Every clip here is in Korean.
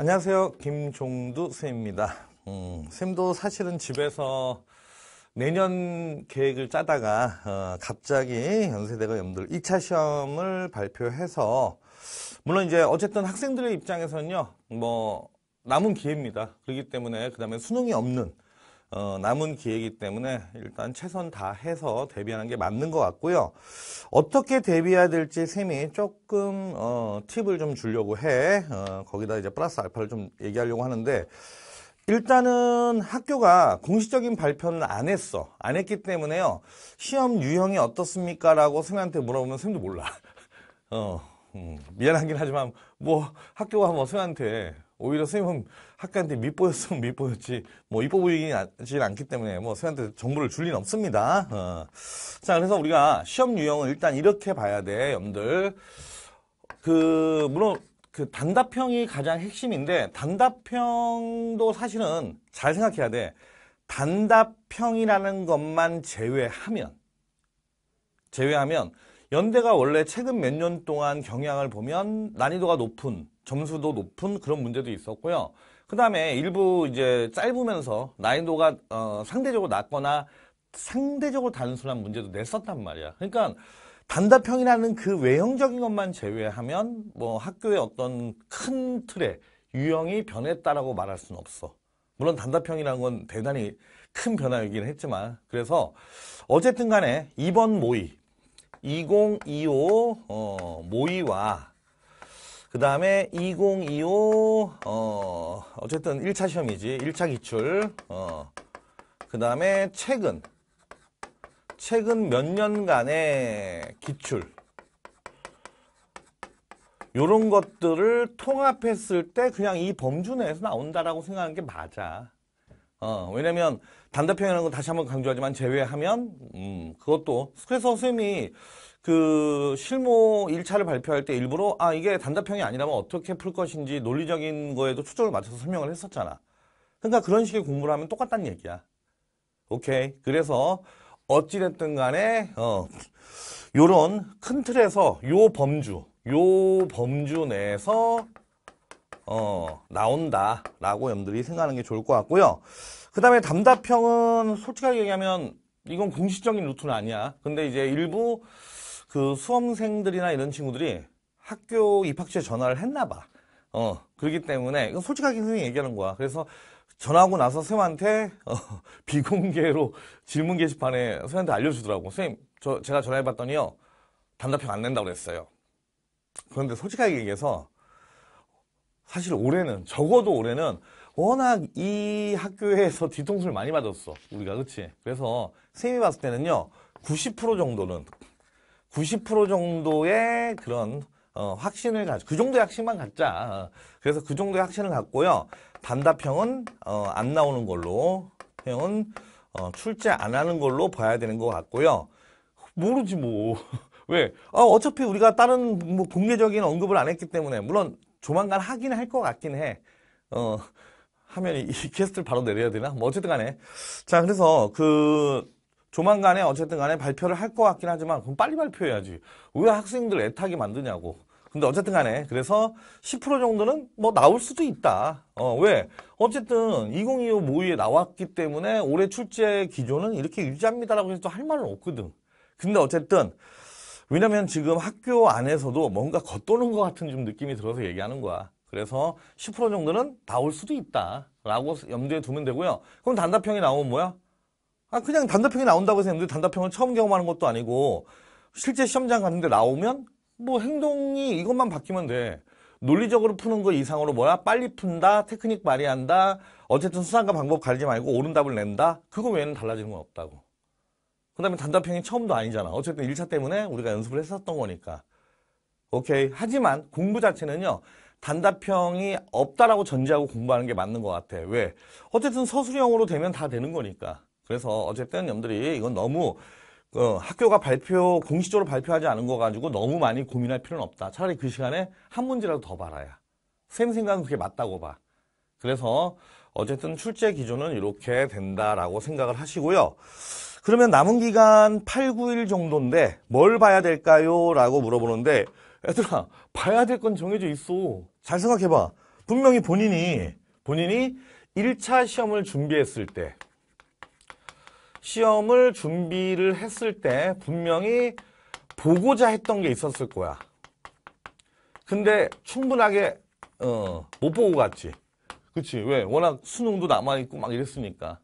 안녕하세요. 김종두 쌤입니다. 음, 쌤도 사실은 집에서 내년 계획을 짜다가 어, 갑자기 연세대가 염두를 2차 시험을 발표해서 물론 이제 어쨌든 학생들의 입장에서는요. 뭐 남은 기회입니다. 그렇기 때문에 그다음에 수능이 없는 어, 남은 기회이기 때문에 일단 최선 다 해서 대비하는 게 맞는 것 같고요. 어떻게 대비해야 될지 쌤이 조금 어, 팁을 좀 주려고 해. 어, 거기다 이제 플러스 알파를 좀 얘기하려고 하는데 일단은 학교가 공식적인 발표는 안 했어. 안 했기 때문에요. 시험 유형이 어떻습니까? 라고 선생님한테 물어보면 님도 몰라. 어, 음, 미안하긴 하지만 뭐 학교가 뭐선생님한테 오히려 선생님은 학교한테 밉보였으면밉보였지뭐 이뻐 보이진 아, 않기 때문에 뭐 선생님한테 정보를 줄 리는 없습니다. 어. 자 그래서 우리가 시험 유형을 일단 이렇게 봐야 돼염러분들그 물론 그 단답형이 가장 핵심인데 단답형도 사실은 잘 생각해야 돼. 단답형이라는 것만 제외하면 제외하면 연대가 원래 최근 몇 년 동안 경향을 보면 난이도가 높은 점수도 높은 그런 문제도 있었고요. 그 다음에 일부 이제 짧으면서 난이도가 어, 상대적으로 낮거나 상대적으로 단순한 문제도 냈었단 말이야. 그러니까 단답형이라는 그 외형적인 것만 제외하면 뭐 학교의 어떤 큰 틀의 유형이 변했다라고 말할 수는 없어. 물론 단답형이라는 건 대단히 큰 변화이긴 했지만 그래서 어쨌든 간에 이번 모의 2025 어, 모의와 그 다음에 2025 어, 어쨌든 1차 시험이지 1차 기출 어, 그 다음에 최근 최근 몇 년간의 기출 이런 것들을 통합했을 때 그냥 이 범주 내에서 나온다라고 생각하는 게 맞아. 어, 왜냐면 단답형이라는 건 다시 한번 강조하지만 제외하면 음, 그것도 그래서 선생님이 그 실무 1차를 발표할 때 일부러 아 이게 단답형이 아니라면 어떻게 풀 것인지 논리적인 거에도 초점을 맞춰서 설명을 했었잖아. 그러니까 그런 식의 공부를 하면 똑같다는 얘기야. 오케이. 그래서 어찌됐든 간에 어 요런 큰 틀에서 요 범주 요 범주 내에서 어 나온다라고 여러분들이 생각하는 게 좋을 것 같고요. 그 다음에 담답형은 솔직하게 얘기하면 이건 공식적인 루트는 아니야. 근데 이제 일부 그 수험생들이나 이런 친구들이 학교 입학처에 전화를 했나 봐. 어, 그렇기 때문에, 이건 솔직하게 선생님이 얘기하는 거야. 그래서 전화하고 나서 쌤한테, 어, 비공개로 질문 게시판에 쌤한테 알려주더라고. 쌤, 저, 제가 전화해봤더니요, 단답형 안 낸다고 그랬어요. 그런데 솔직하게 얘기해서, 사실 올해는, 적어도 올해는 워낙 이 학교에서 뒤통수를 많이 맞았어. 우리가, 그치? 그래서 쌤이 봤을 때는요, 90% 정도는 90% 정도의 그런 어, 확신을 가지고 그 정도의 확신만 갖자. 그래서 그 정도의 확신을 갖고요. 단답형은 어, 안 나오는 걸로 형은 어, 출제 안 하는 걸로 봐야 되는 것 같고요. 모르지 뭐. 왜? 어, 어차피 우리가 다른 뭐 공개적인 언급을 안 했기 때문에 물론 조만간 하긴 할 것 같긴 해. 어, 하면 이, 퀘스트를 바로 내려야 되나? 뭐 어쨌든 간에. 자, 그래서 그 조만간에 어쨌든 간에 발표를 할 것 같긴 하지만 그럼 빨리 발표해야지. 왜 학생들 애타게 만드냐고. 근데 어쨌든 간에 그래서 10% 정도는 뭐 나올 수도 있다. 어, 왜? 어쨌든 2025 모의에 나왔기 때문에 올해 출제 기조는 이렇게 유지합니다라고 해서 할 말은 없거든. 근데 어쨌든 왜냐면 지금 학교 안에서도 뭔가 겉도는 것 같은 좀 느낌이 들어서 얘기하는 거야. 그래서 10% 정도는 나올 수도 있다라고 염두에 두면 되고요. 그럼 단답형이 나오면 뭐야? 아, 그냥 단답형이 나온다고 해서 했는데 단답형을 처음 경험하는 것도 아니고 실제 시험장 갔는데 나오면 뭐 행동이 이것만 바뀌면 돼. 논리적으로 푸는 거 이상으로 뭐야? 빨리 푼다, 테크닉 발휘한다, 어쨌든 수상과 방법 가리지 말고 옳은 답을 낸다? 그거 외에는 달라지는 건 없다고. 그 다음에 단답형이 처음도 아니잖아. 어쨌든 1차 때문에 우리가 연습을 했었던 거니까. 오케이. 하지만 공부 자체는요, 단답형이 없다라고 전제하고 공부하는 게 맞는 것 같아. 왜? 어쨌든 서술형으로 되면 다 되는 거니까. 그래서 어쨌든 염들이 이건 너무 어, 학교가 발표 공식적으로 발표하지 않은 거 가지고 너무 많이 고민할 필요는 없다. 차라리 그 시간에 한 문제라도 더 봐라야. 쌤 생각은 그게 맞다고 봐. 그래서 어쨌든 출제 기준은 이렇게 된다라고 생각을 하시고요. 그러면 남은 기간 8, 9일 정도인데 뭘 봐야 될까요? 라고 물어보는데 얘들아 봐야 될 건 정해져 있어. 잘 생각해봐. 분명히 본인이 본인이 1차 시험을 준비했을 때 시험을 준비를 했을 때 분명히 보고자 했던 게 있었을 거야. 근데 충분하게 어, 못 보고 갔지. 그치? 왜? 워낙 수능도 남아있고 막 이랬으니까.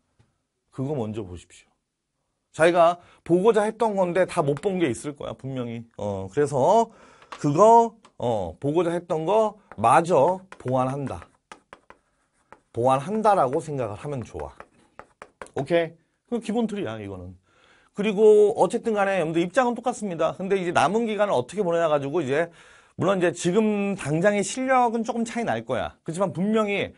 그거 먼저 보십시오. 자기가 보고자 했던 건데 다 못 본 게 있을 거야, 분명히. 어, 그래서 그거, 어, 보고자 했던 거 마저 보완한다. 보완한다라고 생각을 하면 좋아. 오케이? 그 기본 틀이야 이거는. 그리고 어쨌든 간에 여러분들 입장은 똑같습니다. 근데 이제 남은 기간을 어떻게 보내냐 가지고 이제 물론 이제 지금 당장의 실력은 조금 차이 날 거야. 그렇지만 분명히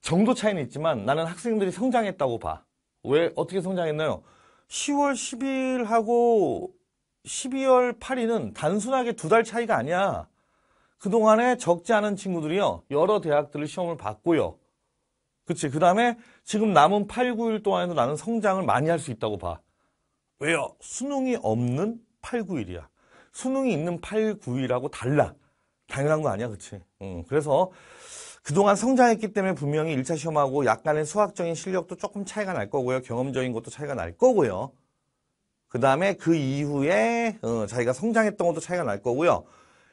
정도 차이는 있지만 나는 학생들이 성장했다고 봐. 왜 어떻게 성장했나요? 10월 10일 하고 12월 8일은 단순하게 두 달 차이가 아니야. 그동안에 적지 않은 친구들이요. 여러 대학들을 시험을 봤고요. 그치. 그 다음에 지금 남은 8, 9일 동안에도 나는 성장을 많이 할 수 있다고 봐. 왜요? 수능이 없는 8, 9일이야. 수능이 있는 8, 9일하고 달라. 당연한 거 아니야. 그치. 음, 그래서 그동안 성장했기 때문에 분명히 1차 시험하고 약간의 수학적인 실력도 조금 차이가 날 거고요. 경험적인 것도 차이가 날 거고요. 그 다음에 그 이후에 어, 자기가 성장했던 것도 차이가 날 거고요.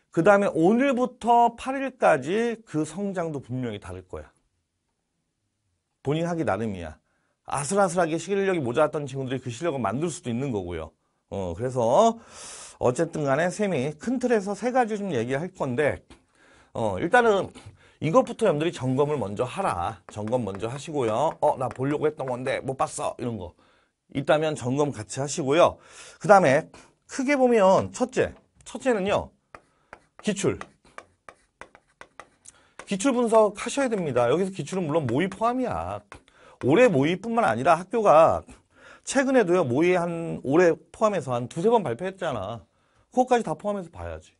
그 다음에 오늘부터 8일까지 그 성장도 분명히 다를 거야. 본인 하기 나름이야. 아슬아슬하게 실력이 모자랐던 친구들이 그 실력을 만들 수도 있는 거고요. 어, 그래서 어쨌든 간에 쌤이 큰 틀에서 세 가지 좀 얘기할 건데 어, 일단은 이것부터 여러분들이 점검을 먼저 하라. 점검 먼저 하시고요. 어, 나 보려고 했던 건데 못 봤어. 이런 거. 있다면 점검 같이 하시고요. 그 다음에 크게 보면 첫째, 첫째는요. 기출. 기출 분석 하셔야 됩니다. 여기서 기출은 물론 모의 포함이야. 올해 모의뿐만 아니라 학교가 최근에도요 모의 한 올해 포함해서 한 두세 번 발표했잖아. 그것까지 다 포함해서 봐야지.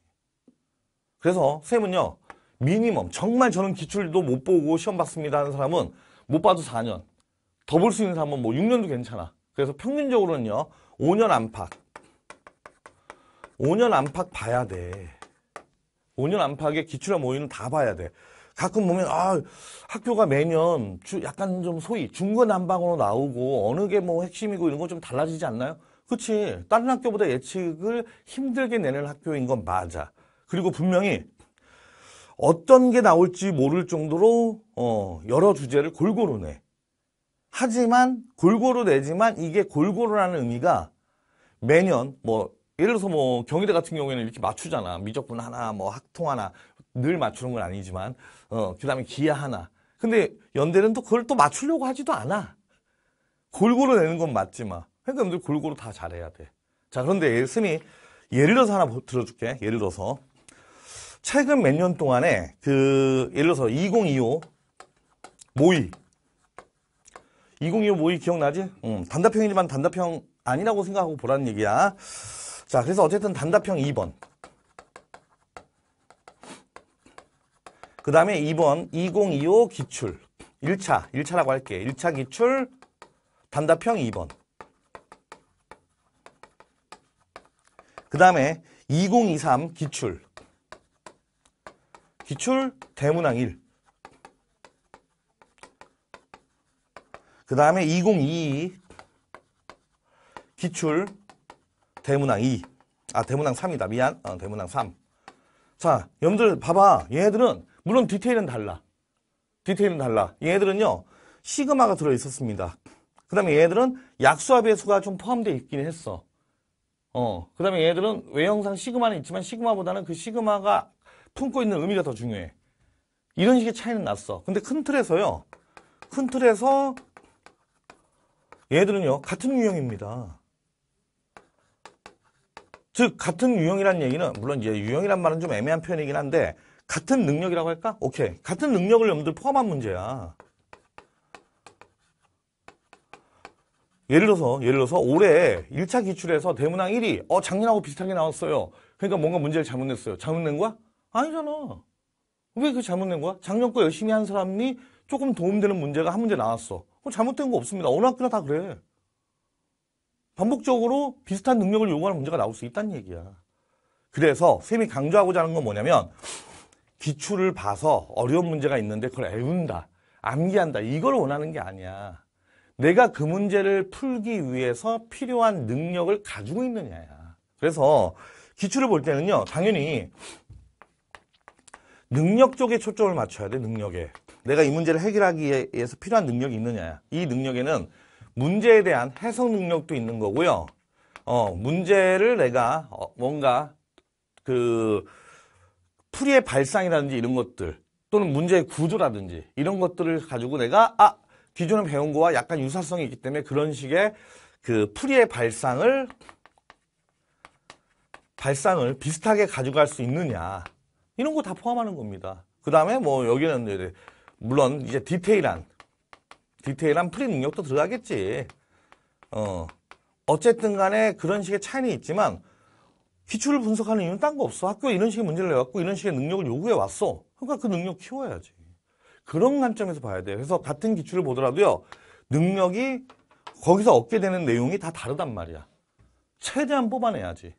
그래서 쌤은요 미니멈 정말 저는 기출도 못 보고 시험 봤습니다 하는 사람은 못 봐도 4년 더 볼 수 있는 사람은 뭐 6년도 괜찮아. 그래서 평균적으로는요 5년 안팎 5년 안팎 봐야 돼. 5년 안팎의 기출한 모의는 다 봐야 돼. 가끔 보면 아 학교가 매년 주, 약간 좀 소위 중거난방으로 나오고 어느 게 뭐 핵심이고 이런 거 좀 달라지지 않나요? 그렇지. 다른 학교보다 예측을 힘들게 내는 학교인 건 맞아. 그리고 분명히 어떤 게 나올지 모를 정도로 어, 여러 주제를 골고루 내. 하지만 골고루 내지만 이게 골고루라는 의미가 매년 뭐 예를 들어서 뭐 경희대 같은 경우에는 이렇게 맞추잖아. 미적분 하나, 뭐 학통 하나. 늘 맞추는 건 아니지만 어, 그다음에 기아 하나. 근데 연대는 또 그걸 또 맞추려고 하지도 않아. 골고루 내는 건 맞지만 그러니까 여 골고루 다 잘해야 돼. 자 그런데 스미 예를 들어서 하나 들어줄게. 예를 들어서 최근 몇 년 동안에 그 예를 들어서 2025 모의 2025 모의 기억나지? 음, 단답형이지만 단답형 아니라고 생각하고 보라는 얘기야. 자 그래서 어쨌든 단답형 2번 그 다음에 2번 2025 기출 1차, 1차라고 할게. 1차 기출 단답형 2번. 그 다음에 2023 기출. 기출 대문항 1. 그 다음에 2022 기출 대문항 2. 아, 대문항 3이다. 미안. 어, 대문항 3. 자, 여러분들 봐봐. 얘네들은 물론 디테일은 달라. 디테일은 달라. 얘들은요. 네 시그마가 들어있었습니다. 그 다음에 얘들은 네 약수와 배수가 좀 포함되어 있긴 했어. 어, 그 다음에 얘들은 네 외형상 시그마는 있지만 시그마보다는 그 시그마가 품고 있는 의미가 더 중요해. 이런 식의 차이는 났어. 근데 큰 틀에서요. 큰 틀에서 얘들은요. 같은 유형입니다. 즉 같은 유형이란 얘기는 물론 이제 유형이란 말은 좀 애매한 표현이긴 한데 같은 능력이라고 할까? 오케이. 같은 능력을 여러분들 포함한 문제야. 예를 들어서, 예를 들어서 올해 1차 기출에서 대문항 1위, 어, 작년하고 비슷하게 나왔어요. 그러니까 뭔가 문제를 잘못 냈어요. 잘못 낸 거야? 아니잖아. 왜그 잘못 낸 거야? 작년 거 열심히 한 사람이 조금 도움되는 문제가 한 문제 나왔어. 그 잘못된 거 없습니다. 어느 학교나 다 그래. 반복적으로 비슷한 능력을 요구하는 문제가 나올 수 있다는 얘기야. 그래서 쌤이 강조하고자 하는 건 뭐냐면 기출을 봐서 어려운 문제가 있는데 그걸 애운다, 암기한다 이걸 원하는 게 아니야. 내가 그 문제를 풀기 위해서 필요한 능력을 가지고 있느냐야. 그래서 기출을 볼 때는요, 당연히 능력 쪽에 초점을 맞춰야 돼, 능력에. 내가 이 문제를 해결하기 위해서 필요한 능력이 있느냐이 능력에는 문제에 대한 해석 능력도 있는 거고요. 어, 문제를 내가 어, 뭔가 그 풀이의 발상이라든지 이런 것들 또는 문제의 구조라든지 이런 것들을 가지고 내가 아 기존에 배운 거와 약간 유사성이 있기 때문에 그런 식의 그 풀이의 발상을 발상을 비슷하게 가져갈 수 있느냐 이런 거 다 포함하는 겁니다. 그 다음에 뭐 여기는 이제 물론 이제 디테일한 디테일한 풀이 능력도 들어가겠지. 어 어쨌든 간에 그런 식의 차이는 있지만 기출을 분석하는 이유는 딴 거 없어. 학교에 이런 식의 문제를 내왔고 이런 식의 능력을 요구해 왔어. 그러니까 그 능력 키워야지. 그런 관점에서 봐야 돼요. 그래서 같은 기출을 보더라도요. 능력이 거기서 얻게 되는 내용이 다 다르단 말이야. 최대한 뽑아내야지.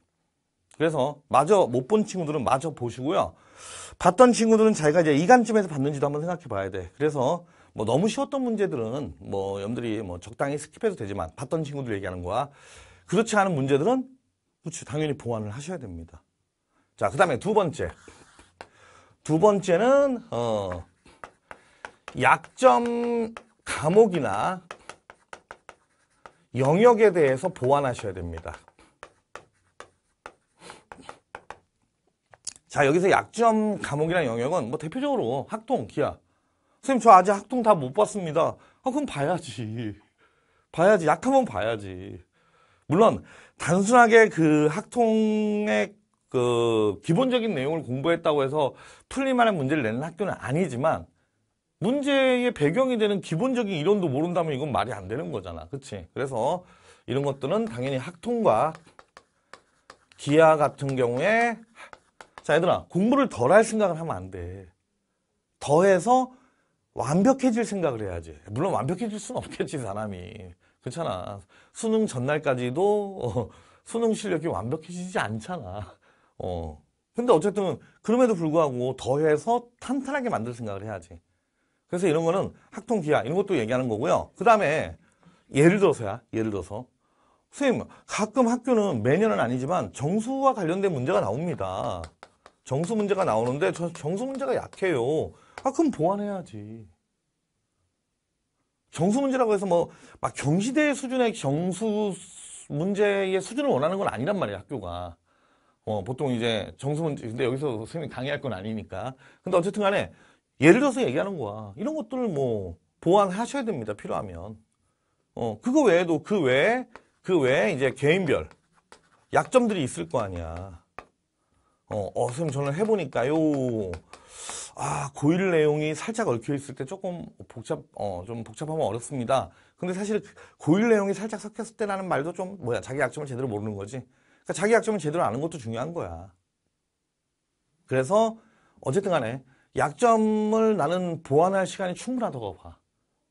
그래서 마저 못 본 친구들은 마저 보시고요. 봤던 친구들은 자기가 이제 이간쯤에서 봤는지도 한번 생각해 봐야 돼. 그래서 뭐 너무 쉬웠던 문제들은 뭐 여러분들이 뭐 적당히 스킵해도 되지만 봤던 친구들 얘기하는 거야. 그렇지 않은 문제들은 그렇죠. 당연히 보완을 하셔야 됩니다. 자, 그 다음에 두 번째. 두 번째는 어, 약점 과목이나 영역에 대해서 보완하셔야 됩니다. 자 여기서 약점 과목이나 영역은 뭐 대표적으로 학통, 기아. 선생님 저 아직 학통 다못 봤습니다. 아 그럼 봐야지. 봐야지. 약하면 봐야지. 물론 단순하게 그 학통의 그 기본적인 내용을 공부했다고 해서 풀릴만한 문제를 내는 학교는 아니지만 문제의 배경이 되는 기본적인 이론도 모른다면 이건 말이 안 되는 거잖아. 그치 그래서 이런 것들은 당연히 학통과 기아 같은 경우에 자 얘들아 공부를 덜 할 생각을 하면 안 돼. 더해서 완벽해질 생각을 해야지. 물론 완벽해질 수는 없겠지 사람이. 괜찮아. 수능 전날까지도 어, 수능 실력이 완벽해지지 않잖아. 어. 근데 어쨌든 그럼에도 불구하고 더해서 탄탄하게 만들 생각을 해야지. 그래서 이런 거는 학통 기하 이런 것도 얘기하는 거고요. 그 다음에 예를 들어서야 예를 들어서 선생님 가끔 학교는 매년은 아니지만 정수와 관련된 문제가 나옵니다. 정수 문제가 나오는데 저 정수 문제가 약해요. 아 그럼 보완해야지. 정수 문제라고 해서 뭐 막 경시대 수준의 정수 문제의 수준을 원하는 건 아니란 말이야 학교가 어 보통 이제 정수 문제 근데 여기서 선생님이 강의할 건 아니니까 근데 어쨌든 간에 예를 들어서 얘기하는 거야 이런 것들을 뭐 보완하셔야 됩니다 필요하면 어 그거 외에도 그 외에 그 외에 이제 개인별 약점들이 있을 거 아니야 어, 어 선생님 저는 해보니까요 아, 고일 내용이 살짝 얽혀 있을 때 조금 복잡, 어, 좀 복잡하면 어렵습니다. 근데 사실 고일 내용이 살짝 섞였을 때라는 말도 좀 뭐야, 자기 약점을 제대로 모르는 거지. 그러니까 자기 약점을 제대로 아는 것도 중요한 거야. 그래서 어쨌든 간에 약점을 나는 보완할 시간이 충분하다고 봐.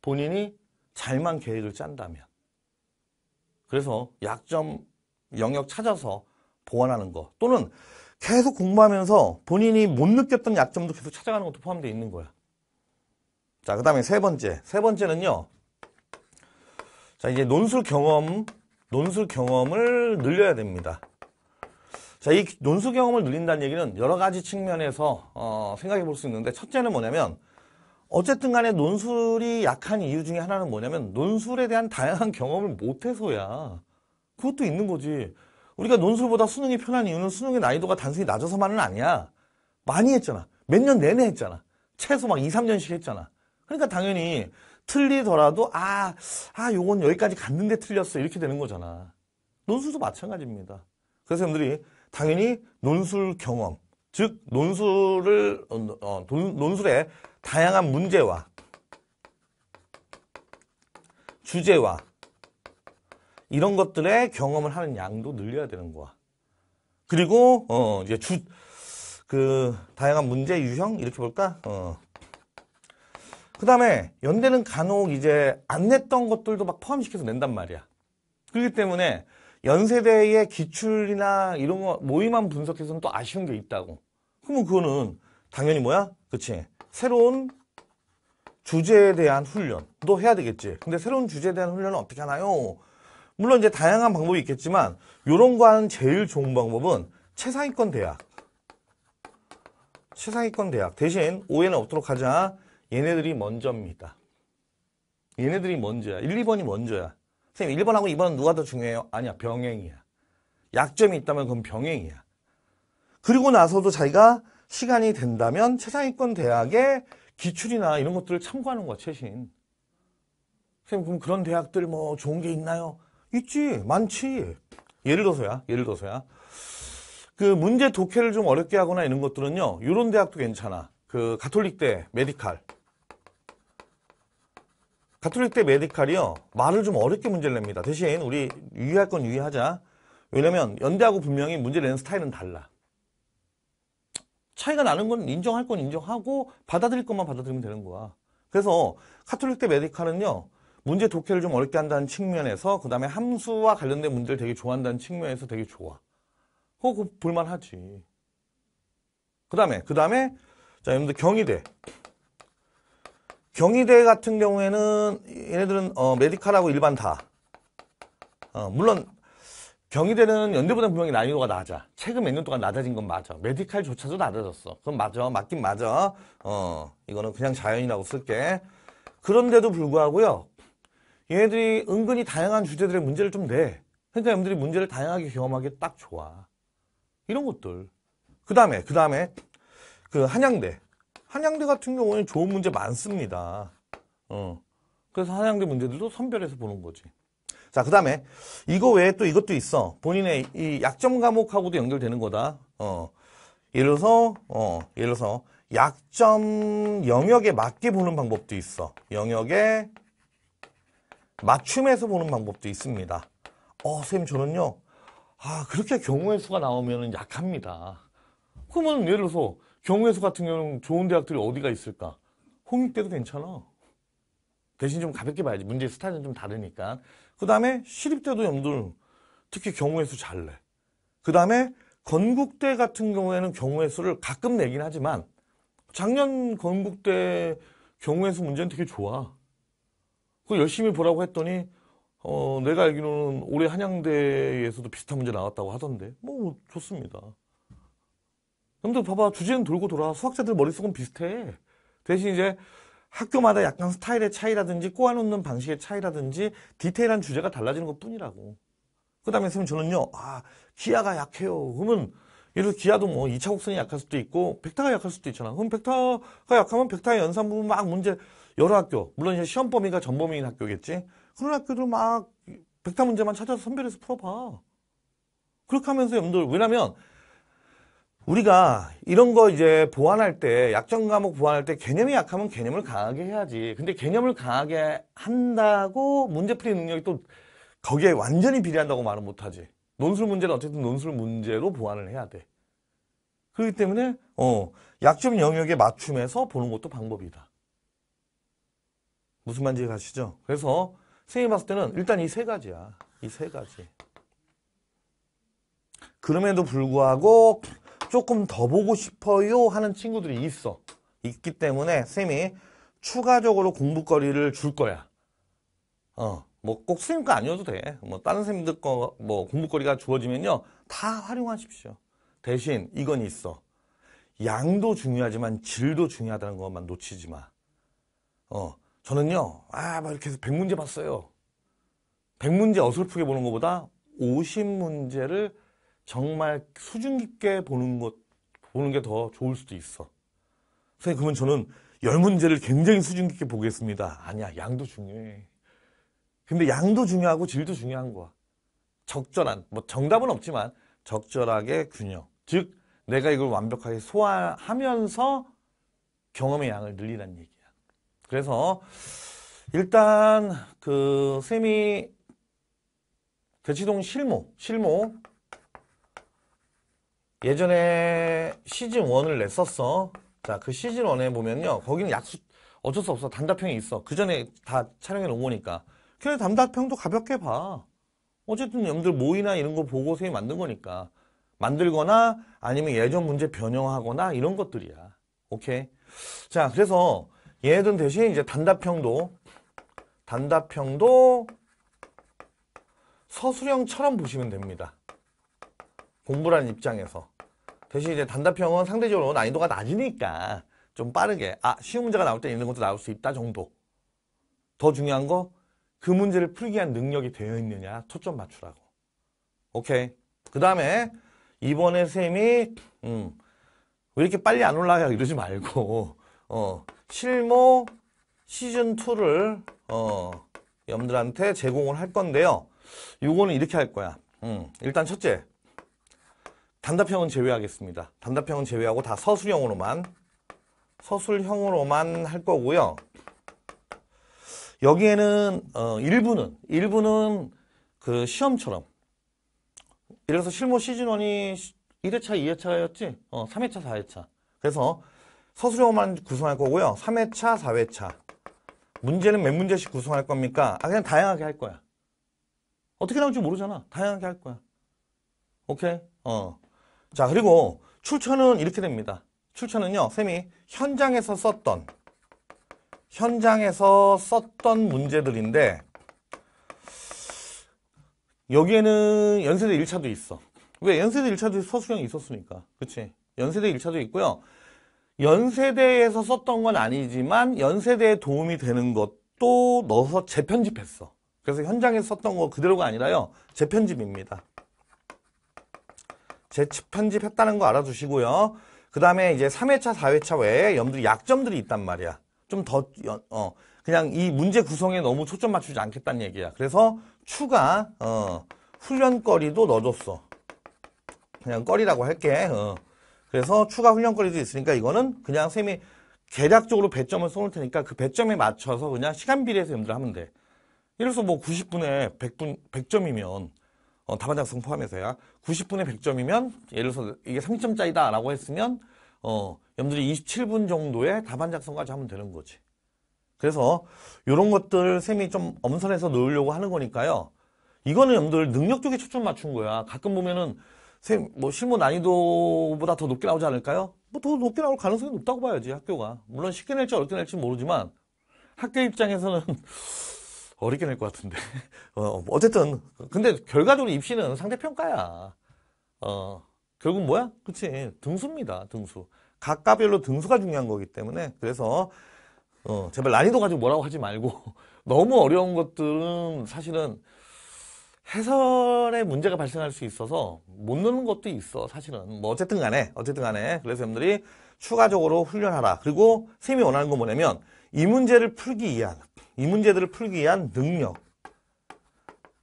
본인이 잘만 계획을 짠다면. 그래서 약점 영역 찾아서 보완하는 거 또는 계속 공부하면서 본인이 못 느꼈던 약점도 계속 찾아가는 것도 포함되어 있는 거야. 자, 그 다음에 세 번째. 세 번째는요. 자, 이제 논술 경험, 논술 경험을 늘려야 됩니다. 자, 이 논술 경험을 늘린다는 얘기는 여러 가지 측면에서 어, 생각해 볼 수 있는데 첫째는 뭐냐면 어쨌든 간에 논술이 약한 이유 중에 하나는 뭐냐면 논술에 대한 다양한 경험을 못해서야 그것도 있는 거지. 우리가 논술보다 수능이 편한 이유는 수능의 난이도가 단순히 낮아서만은 아니야. 많이 했잖아. 몇 년 내내 했잖아. 최소 막 2, 3년씩 했잖아. 그러니까 당연히 틀리더라도 아, 아, 요건 여기까지 갔는데 틀렸어. 이렇게 되는 거잖아. 논술도 마찬가지입니다. 그래서 여러분들이 당연히 논술 경험, 즉 논술을 어, 논술의 다양한 문제와 주제와 이런 것들의 경험을 하는 양도 늘려야 되는 거야. 그리고 어 이제 주 그 다양한 문제 유형 이렇게 볼까? 어. 그다음에 연대는 간혹 이제 안 냈던 것들도 막 포함시켜서 낸단 말이야. 그렇기 때문에 연세대의 기출이나 이런 거 모의만 분석해서는 또 아쉬운 게 있다고. 그러면 그거는 당연히 뭐야? 그치? 새로운 주제에 대한 훈련. 너 해야 되겠지. 근데 새로운 주제에 대한 훈련은 어떻게 하나요? 물론 이제 다양한 방법이 있겠지만 이런 거는 제일 좋은 방법은 최상위권 대학 최상위권 대학 대신 오해는 없도록 하자 얘네들이 먼저입니다 얘네들이 먼저야 1, 2번이 먼저야 선생님 1번하고 2번은 누가 더 중요해요? 아니야 병행이야 약점이 있다면 그건 병행이야 그리고 나서도 자기가 시간이 된다면 최상위권 대학의 기출이나 이런 것들을 참고하는 거야 최신 선생님 그럼 그런 대학들 뭐 좋은 게 있나요? 있지 많지 예를 들어서야 예를 들어서야 그 문제 독해를 좀 어렵게 하거나 이런 것들은요 이런 대학도 괜찮아 그 가톨릭대 메디칼 가톨릭대 메디칼이요 말을 좀 어렵게 문제를 냅니다 대신 우리 유의할 건 유의하자 왜냐면 연대하고 분명히 문제 내는 스타일은 달라 차이가 나는 건 인정할 건 인정하고 받아들일 것만 받아들이면 되는 거야 그래서 카톨릭대 메디칼은요 문제 독해를 좀 어렵게 한다는 측면에서 그 다음에 함수와 관련된 문제를 되게 좋아한다는 측면에서 되게 좋아. 그거 볼만하지. 그 다음에 그 다음에 자 여러분들 경희대 경희대 같은 경우에는 얘네들은 어, 메디칼하고 일반 다 어, 물론 경희대는 연대보다 분명히 난이도가 낮아. 최근 몇 년 동안 낮아진 건 맞아. 메디칼조차도 낮아졌어. 그건 맞아. 맞긴 맞아. 어, 이거는 그냥 자연이라고 쓸게. 그런데도 불구하고요. 얘네들이 은근히 다양한 주제들의 문제를 좀 내. 그러니까 여러분들이 문제를 다양하게 경험하기 딱 좋아. 이런 것들. 그 다음에, 그 다음에, 그 한양대. 한양대 같은 경우는 좋은 문제 많습니다. 어. 그래서 한양대 문제들도 선별해서 보는 거지. 자, 그 다음에, 이거 외에 또 이것도 있어. 본인의 이 약점 과목하고도 연결되는 거다. 어. 예를 들어서, 어, 예를 들어서, 약점 영역에 맞게 보는 방법도 있어. 영역에 맞춤해서 보는 방법도 있습니다. 어, 선생님 저는요. 아, 그렇게 경우의 수가 나오면 약합니다. 그러면 예를 들어서 경우의 수 같은 경우는 좋은 대학들이 어디가 있을까? 홍익대도 괜찮아. 대신 좀 가볍게 봐야지. 문제의 스타일은 좀 다르니까. 그 다음에 시립대도 염두를 특히 경우의 수 잘 내. 그 다음에 건국대 같은 경우에는 경우의 수를 가끔 내긴 하지만 작년 건국대 경우의 수 문제는 되게 좋아. 그 열심히 보라고 했더니 어, 내가 알기로는 올해 한양대에서도 비슷한 문제 나왔다고 하던데 뭐, 뭐 좋습니다. 근데 봐봐 주제는 돌고 돌아 수학자들 머릿속은 비슷해. 대신 이제 학교마다 약간 스타일의 차이라든지 꼬아놓는 방식의 차이라든지 디테일한 주제가 달라지는 것 뿐이라고. 그 다음에 있으면 저는요, 아, 기아가 약해요. 그러면 예를 들어 기아도 뭐 2차 곡선이 약할 수도 있고 백타가 약할 수도 있잖아. 그럼 백타가 약하면 백타의 연산부 분막 문제 여러 학교, 물론 이제 시험 범위가 전 범위인 학교겠지. 그런 학교도 막 백타 문제만 찾아서 선별해서 풀어봐. 그렇게 하면서 염두를, 왜냐면 우리가 이런 거 이제 보완할 때, 약점 과목 보완할 때 개념이 약하면 개념을 강하게 해야지. 근데 개념을 강하게 한다고 문제풀이 능력이 또 거기에 완전히 비례한다고 말은 못하지. 논술 문제는 어쨌든 논술 문제로 보완을 해야 돼. 그렇기 때문에 어 약점 영역에 맞춤해서 보는 것도 방법이다. 무슨 말인지 가시죠? 그래서 선생님이 봤을 때는 일단 이 세 가지야. 이 세 가지. 그럼에도 불구하고 조금 더 보고 싶어요 하는 친구들이 있어. 있기 때문에 쌤이 추가적으로 공부거리를 줄 거야. 어, 뭐꼭 선생님 거 아니어도 돼. 뭐 다른 선생님들 거뭐 공부거리가 주어지면요. 다 활용하십시오. 대신 이건 있어. 양도 중요하지만 질도 중요하다는 것만 놓치지 마. 어, 저는요, 아, 막 이렇게 해서 100문제 봤어요. 100문제 어설프게 보는 것보다 50문제를 정말 수준 깊게 보는 것, 보는 게 더 좋을 수도 있어. 선생님, 그러면 저는 10문제를 굉장히 수준 깊게 보겠습니다. 아니야, 양도 중요해. 근데 양도 중요하고 질도 중요한 거야. 적절한, 뭐 정답은 없지만 적절하게 균형. 즉, 내가 이걸 완벽하게 소화하면서 경험의 양을 늘리라는 얘기. 그래서 일단 그 세미 대치동 실무실무 예전에 시즌 1을 냈었어. 자, 그 시즌 1에 보면요. 거기는 약수 어쩔 수 없어. 단답형이 있어. 그 전에 다 촬영해 놓은 거니까. 그래 단답형도 가볍게 봐. 어쨌든 여러분들 모의나 이런 거 보고 쌤이 만든 거니까. 만들거나 아니면 예전 문제 변형하거나 이런 것들이야. 오케이. 자, 그래서 얘네들은 대신 이제 단답형도 단답형도 서술형처럼 보시면 됩니다. 공부라는 입장에서 대신 이제 단답형은 상대적으로 난이도가 낮으니까 좀 빠르게 아 쉬운 문제가 나올 때 있는 것도 나올 수 있다 정도 더 중요한 거 그 문제를 풀기 위한 능력이 되어 있느냐 초점 맞추라고 오케이 그 다음에 이번에 쌤이 음, 왜 이렇게 빨리 안 올라가 이러지 말고 어 실무 시즌2를 어, 여러분들한테 제공을 할 건데요. 요거는 이렇게 할 거야. 음, 일단 첫째, 단답형은 제외하겠습니다. 단답형은 제외하고 다 서술형으로만 서술형으로만 할 거고요. 여기에는 어, 일부는 일부는 그 시험처럼 예를 들어서 실무 시즌1이 1회차, 2회차였지? 어, 3회차, 4회차. 그래서 서술형만 구성할 거고요. 3회차, 4회차. 문제는 몇 문제씩 구성할 겁니까? 아, 그냥 다양하게 할 거야. 어떻게 나올지 모르잖아. 다양하게 할 거야. 오케이? 어. 자, 그리고 출처는 이렇게 됩니다. 출처는요, 쌤이 현장에서 썼던, 현장에서 썼던 문제들인데, 여기에는 연세대 1차도 있어. 왜? 연세대 1차도 서술형이 있었으니까. 그치? 연세대 1차도 있고요. 연세대에서 썼던 건 아니지만 연세대에 도움이 되는 것도 넣어서 재편집했어. 그래서 현장에 서 썼던 거 그대로가 아니라요. 재편집입니다. 재편집했다는 거알아두시고요그 다음에 이제 3회차, 4회차 외에 염두분 약점들이 있단 말이야. 좀 더, 어, 그냥 이 문제 구성에 너무 초점 맞추지 않겠다는 얘기야. 그래서 추가, 어, 훈련거리도 넣어줬어. 그냥 거리라고 할게. 어. 그래서 추가 훈련거리도 있으니까 이거는 그냥 쌤이 계략적으로 배점을 쏘을 테니까 그 배점에 맞춰서 그냥 시간 비례해서 염두를 하면 돼. 예를 들어서 뭐 90분에 100분, 100점이면, 어, 답안 작성 포함해서야. 90분에 100점이면, 예를 들어서 이게 3점짜리다 라고 했으면, 어, 염두리 27분 정도의 답안 작성까지 하면 되는 거지. 그래서 이런 것들 쌤이 좀 엄선해서 넣으려고 하는 거니까요. 이거는 염두를 능력 쪽에 초점 맞춘 거야. 가끔 보면은 선생님, 뭐 실무 난이도보다 더 높게 나오지 않을까요? 뭐 더 높게 나올 가능성이 높다고 봐야지, 학교가. 물론 쉽게 낼지 어렵게 낼지 모르지만 학교 입장에서는 어렵게 낼 것 같은데. 어, 뭐 어쨌든 근데 결과적으로 입시는 상대평가야. 어, 결국 뭐야? 그치. 등수입니다, 등수. 각과별로 등수가 중요한 거기 때문에 그래서 어, 제발 난이도 가지고 뭐라고 하지 말고 너무 어려운 것들은 사실은 해설에 문제가 발생할 수 있어서 못 넣는 것도 있어 사실은 뭐 어쨌든 간에 어쨌든 간에 그래서 여러분들이 추가적으로 훈련하라 그리고 선이 원하는 건 뭐냐면 이 문제를 풀기 위한 이 문제들을 풀기 위한 능력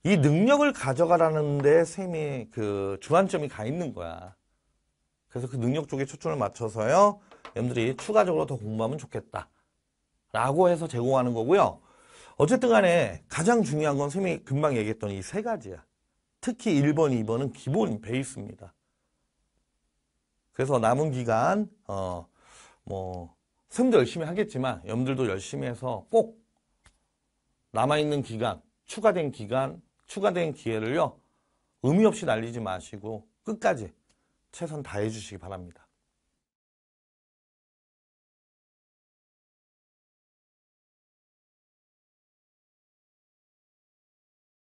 이 능력을 가져가라는데 선이그 주안점이 가 있는 거야 그래서 그 능력 쪽에 초점을 맞춰서요 여러분들이 추가적으로 더 공부하면 좋겠다 라고 해서 제공하는 거고요 어쨌든 간에 가장 중요한 건 선생님이 금방 얘기했던 이 세 가지야. 특히 1번, 2번은 기본 베이스입니다. 그래서 남은 기간 어, 뭐 선생님도 열심히 하겠지만 염들도 열심히 해서 꼭 남아있는 기간, 추가된 기간, 추가된 기회를요. 의미 없이 날리지 마시고 끝까지 최선 다해 주시기 바랍니다.